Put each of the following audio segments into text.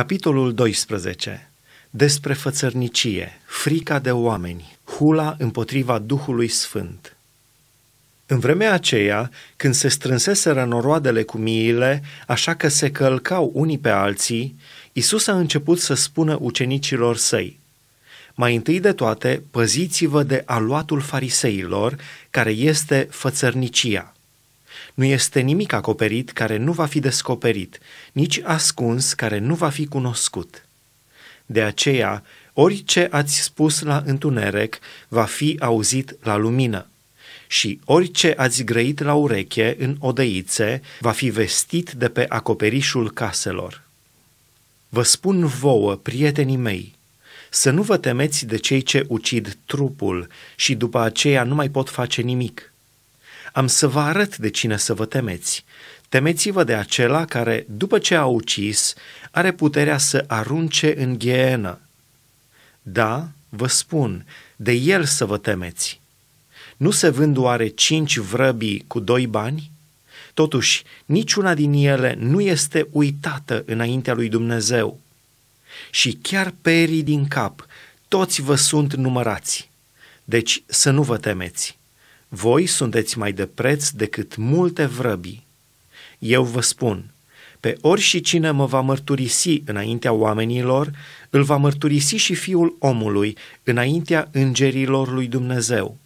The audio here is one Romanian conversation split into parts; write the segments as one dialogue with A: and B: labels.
A: Capitolul 12. Despre fățărnicie, frica de oameni, hula împotriva Duhului Sfânt. În vremea aceea, când se strânseseră noroadele cu miile, așa că se călcau unii pe alții, Isus a început să spună ucenicilor săi, mai întâi de toate, păziți-vă de aluatul fariseilor, care este fățărnicia. Nu este nimic acoperit care nu va fi descoperit, nici ascuns care nu va fi cunoscut. De aceea, orice ați spus la întuneric va fi auzit la lumină și orice ați grăit la ureche în odăițe va fi vestit de pe acoperișul caselor. Vă spun vouă, prietenii mei, să nu vă temeți de cei ce ucid trupul și după aceea nu mai pot face nimic – am să vă arăt de cine să vă temeți. Temeți-vă de acela care, după ce a ucis, are puterea să arunce în ghienă. Da, vă spun, de el să vă temeți. Nu se vând oare cinci vrăbii cu doi bani? Totuși, niciuna din ele nu este uitată înaintea lui Dumnezeu. Și chiar perii din cap, toți vă sunt numărați. Deci să nu vă temeți. Voi sunteți mai de preț decât multe vrăbii. Eu vă spun, pe ori și cine mă va mărturisi înaintea oamenilor, îl va mărturisi și fiul omului înaintea îngerilor lui Dumnezeu.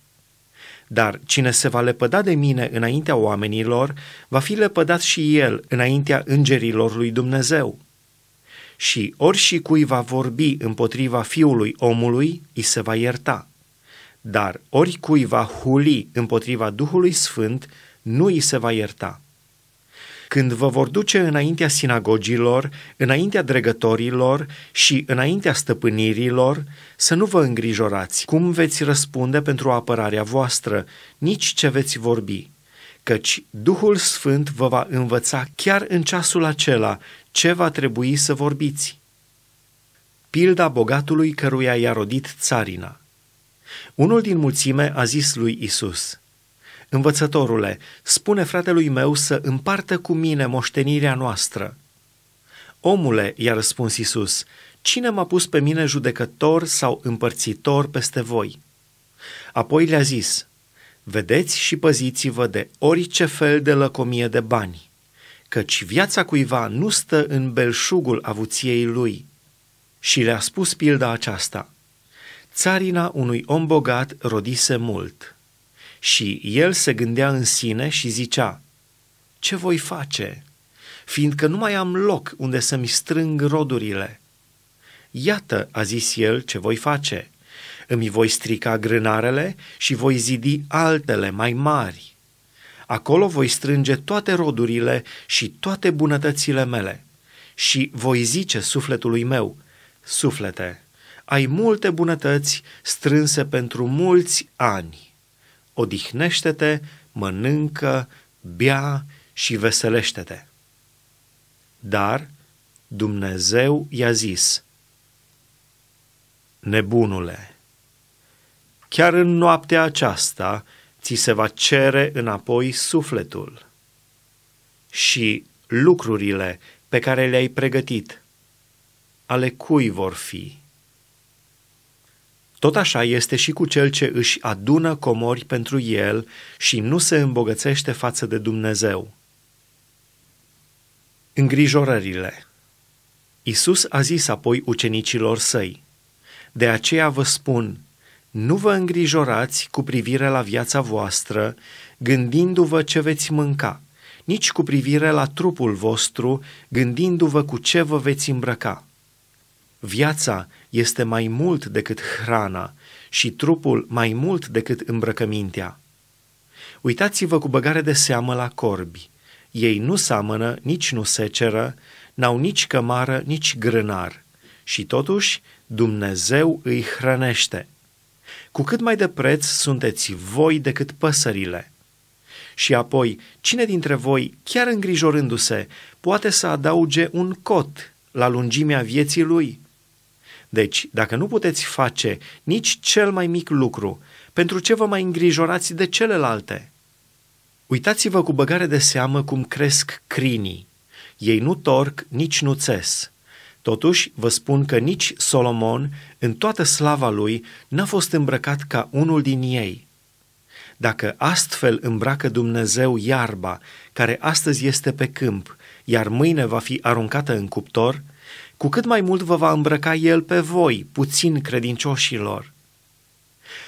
A: Dar cine se va lepăda de mine înaintea oamenilor, va fi lepădat și el înaintea îngerilor lui Dumnezeu. Și ori și cui va vorbi împotriva fiului omului, îi se va ierta dar oricui va huli împotriva Duhului Sfânt, nu îi se va ierta. Când vă vor duce înaintea sinagogilor, înaintea dregătorilor și înaintea stăpânirilor, să nu vă îngrijorați cum veți răspunde pentru apărarea voastră, nici ce veți vorbi, căci Duhul Sfânt vă va învăța chiar în ceasul acela ce va trebui să vorbiți. Pilda bogatului căruia i-a rodit țarina – unul din mulțime a zis lui Isus: Învățătorule, spune fratelui meu să împartă cu mine moștenirea noastră. Omule, i-a răspuns Isus, cine m-a pus pe mine judecător sau împărțitor peste voi? Apoi le-a zis, vedeți și păziți-vă de orice fel de lăcomie de bani, căci viața cuiva nu stă în belșugul avuției lui. Și le-a spus pilda aceasta – țarina unui om bogat rodise mult și el se gândea în sine și zicea, Ce voi face, fiindcă nu mai am loc unde să-mi strâng rodurile? Iată, a zis el, ce voi face. Îmi voi strica grânarele și voi zidi altele mai mari. Acolo voi strânge toate rodurile și toate bunătățile mele și voi zice sufletului meu, suflete, ai multe bunătăți strânse pentru mulți ani. Odihnește-te, mănâncă, bea și veselește-te. Dar Dumnezeu i-a zis, Nebunule, chiar în noaptea aceasta ți se va cere înapoi sufletul și lucrurile pe care le-ai pregătit, ale cui vor fi? Tot așa este și cu cel ce își adună comori pentru el și nu se îmbogățește față de Dumnezeu. Îngrijorările Isus a zis apoi ucenicilor săi, De aceea vă spun, nu vă îngrijorați cu privire la viața voastră, gândindu-vă ce veți mânca, nici cu privire la trupul vostru, gândindu-vă cu ce vă veți îmbrăca. Viața este mai mult decât hrana și trupul mai mult decât îmbrăcămintea. Uitați-vă cu băgare de seamă la corbi. Ei nu seamănă, nici nu seceră, n-au nici cămară, nici grânar. Și totuși, Dumnezeu îi hrănește. Cu cât mai de preț sunteți voi decât păsările. Și apoi, cine dintre voi, chiar îngrijorându-se, poate să adauge un cot la lungimea vieții lui? Deci, dacă nu puteți face nici cel mai mic lucru, pentru ce vă mai îngrijorați de celelalte? Uitați-vă cu băgare de seamă cum cresc crinii. Ei nu torc, nici nu țes. Totuși, vă spun că nici Solomon, în toată slava lui, n-a fost îmbrăcat ca unul din ei. Dacă astfel îmbracă Dumnezeu iarba, care astăzi este pe câmp, iar mâine va fi aruncată în cuptor, cu cât mai mult vă va îmbrăca El pe voi, puțin credincioșilor.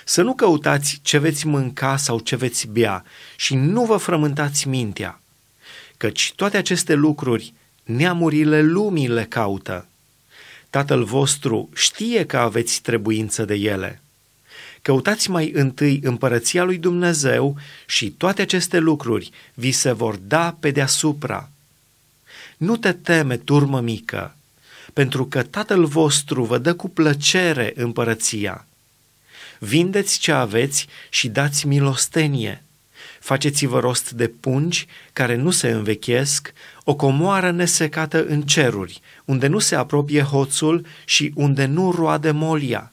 A: Să nu căutați ce veți mânca sau ce veți bea și nu vă frământați mintea, căci toate aceste lucruri neamurile lumii le caută. Tatăl vostru știe că aveți trebuință de ele. Căutați mai întâi împărăția lui Dumnezeu și toate aceste lucruri vi se vor da pe deasupra. Nu te teme, turmă mică, pentru că Tatăl vostru vă dă cu plăcere împărăția. Vindeți ce aveți și dați milostenie. Faceți-vă rost de pungi care nu se învechesc, o comoară nesecată în ceruri, unde nu se apropie hoțul și unde nu roade molia.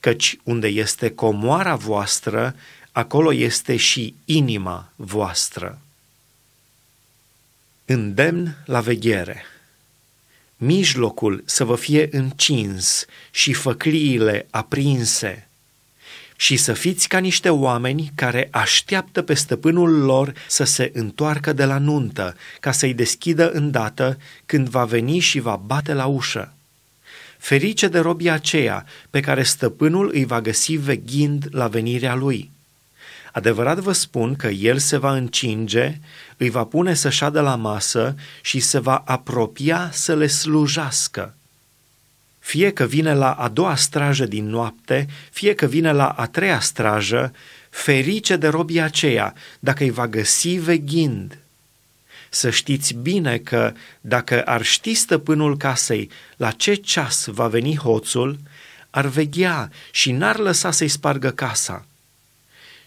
A: Căci unde este comoara voastră, acolo este și inima voastră. Îndemn la veghere mijlocul să vă fie încins și făcliile aprinse și să fiți ca niște oameni care așteaptă pe stăpânul lor să se întoarcă de la nuntă, ca să-i deschidă îndată când va veni și va bate la ușă. Ferice de robia aceea pe care stăpânul îi va găsi veghind la venirea lui. Adevărat vă spun că el se va încinge, îi va pune să șadă la masă și se va apropia să le slujească. Fie că vine la a doua strajă din noapte, fie că vine la a treia strajă, ferice de robia aceea, dacă îi va găsi veghind. Să știți bine că, dacă ar ști stăpânul casei la ce ceas va veni hoțul, ar veghea și n-ar lăsa să-i spargă casa –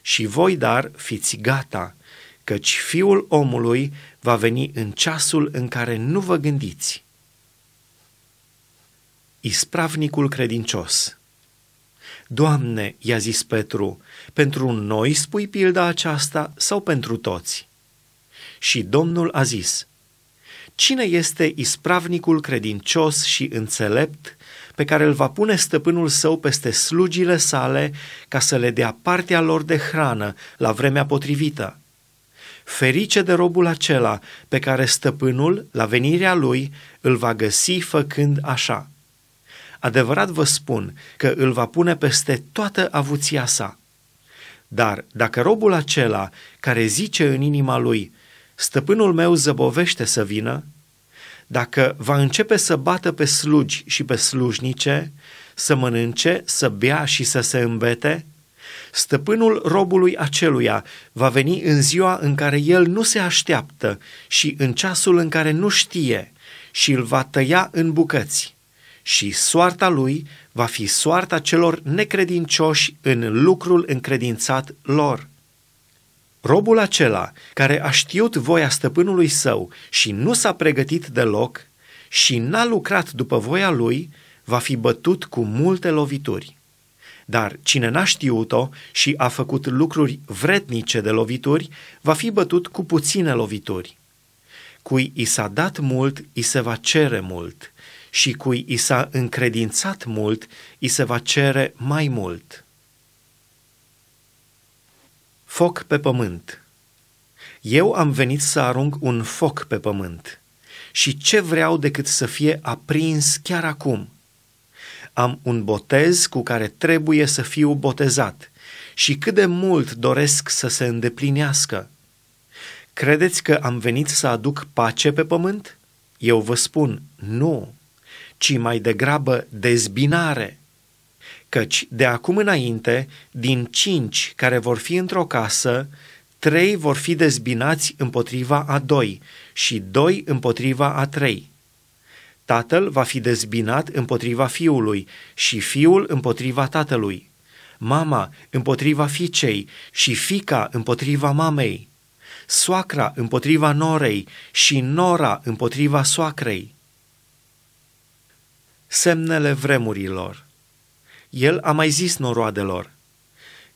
A: și voi, dar, fiți gata, căci fiul omului va veni în ceasul în care nu vă gândiți. Ispravnicul credincios Doamne, i-a zis Petru, pentru noi spui pilda aceasta sau pentru toți? Și Domnul a zis, Cine este ispravnicul credincios și înțelept pe care îl va pune stăpânul său peste slugile sale ca să le dea partea lor de hrană la vremea potrivită. Ferice de robul acela pe care stăpânul, la venirea lui, îl va găsi făcând așa. Adevărat vă spun că îl va pune peste toată avuția sa. Dar dacă robul acela care zice în inima lui, stăpânul meu zăbovește să vină, dacă va începe să bată pe slugi și pe slujnice, să mănânce, să bea și să se îmbete, stăpânul robului aceluia va veni în ziua în care el nu se așteaptă și în ceasul în care nu știe și îl va tăia în bucăți. Și soarta lui va fi soarta celor necredincioși în lucrul încredințat lor. Robul acela care a știut voia stăpânului său și nu s-a pregătit deloc și n-a lucrat după voia lui, va fi bătut cu multe lovituri. Dar cine n-a știut-o și a făcut lucruri vretnice de lovituri, va fi bătut cu puține lovituri. Cui i s-a dat mult, i se va cere mult, și cui i s-a încredințat mult, i se va cere mai mult foc pe pământ. Eu am venit să arunc un foc pe pământ și ce vreau decât să fie aprins chiar acum. Am un botez cu care trebuie să fiu botezat și cât de mult doresc să se îndeplinească. Credeți că am venit să aduc pace pe pământ? Eu vă spun, nu, ci mai degrabă dezbinare căci de acum înainte, din cinci care vor fi într-o casă, trei vor fi dezbinați împotriva a doi și doi împotriva a trei. Tatăl va fi dezbinat împotriva fiului și fiul împotriva tatălui, mama împotriva fiicei și fica împotriva mamei, soacra împotriva norei și nora împotriva soacrei. Semnele vremurilor – el a mai zis noroadelor,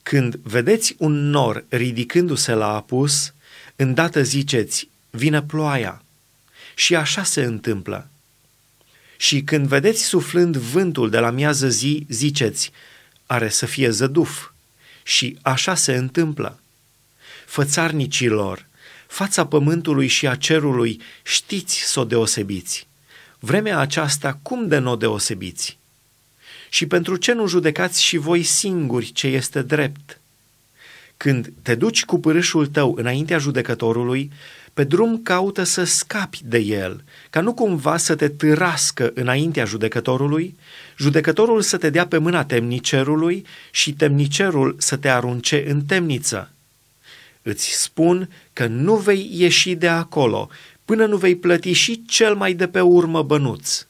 A: când vedeți un nor ridicându-se la apus, îndată ziceți, vine ploaia. Și așa se întâmplă. Și când vedeți suflând vântul de la miază zi, ziceți, are să fie zăduf. Și așa se întâmplă. Fățarnicilor, fața pământului și a cerului știți să o deosebiți. Vremea aceasta cum de nu o deosebiți? și pentru ce nu judecați și voi singuri ce este drept? Când te duci cu pârâșul tău înaintea judecătorului, pe drum caută să scapi de el, ca nu cumva să te târască înaintea judecătorului, judecătorul să te dea pe mâna temnicerului și temnicerul să te arunce în temniță. Îți spun că nu vei ieși de acolo până nu vei plăti și cel mai de pe urmă bănuți.